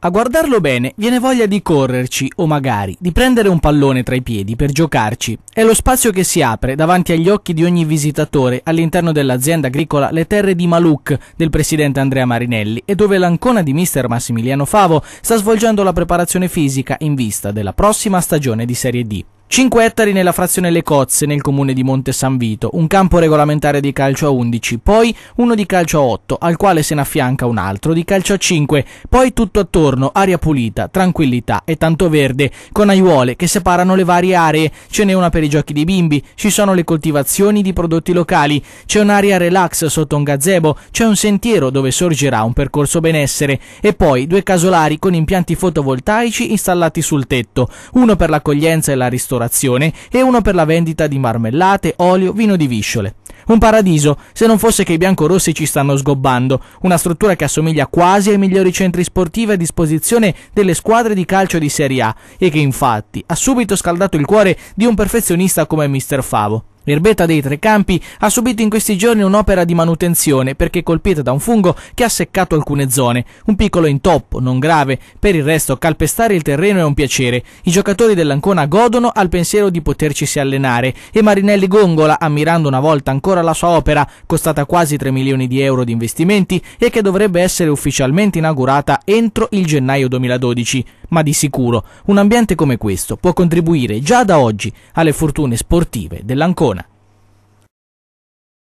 A guardarlo bene viene voglia di correrci o magari di prendere un pallone tra i piedi per giocarci. È lo spazio che si apre davanti agli occhi di ogni visitatore all'interno dell'azienda agricola Le Terre di Maluc del presidente Andrea Marinelli e dove l'ancona di mister Massimiliano Favo sta svolgendo la preparazione fisica in vista della prossima stagione di Serie D. 5 ettari nella frazione Le Cozze, nel comune di Monte San Vito, un campo regolamentare di calcio a 11, poi uno di calcio a 8, al quale se ne affianca un altro di calcio a 5, poi tutto attorno, aria pulita, tranquillità e tanto verde, con aiuole che separano le varie aree, ce n'è una per i giochi di bimbi, ci sono le coltivazioni di prodotti locali, c'è un'area relax sotto un gazebo, c'è un sentiero dove sorgerà un percorso benessere e poi due casolari con impianti fotovoltaici installati sul tetto, uno per l'accoglienza e la ristorazione, ristorazione e uno per la vendita di marmellate, olio, vino di visciole. Un paradiso, se non fosse che i biancorossi ci stanno sgobbando, una struttura che assomiglia quasi ai migliori centri sportivi a disposizione delle squadre di calcio di Serie A e che infatti ha subito scaldato il cuore di un perfezionista come Mr. Favo. L'erbetta dei Tre Campi ha subito in questi giorni un'opera di manutenzione perché colpita da un fungo che ha seccato alcune zone. Un piccolo intoppo, non grave. Per il resto, calpestare il terreno è un piacere. I giocatori dell'Ancona godono al pensiero di potercisi allenare e Marinelli Gongola, ammirando una volta ancora la sua opera, costata quasi 3 milioni di euro di investimenti e che dovrebbe essere ufficialmente inaugurata entro il gennaio 2012. Ma di sicuro, un ambiente come questo può contribuire già da oggi alle fortune sportive dell'Ancona.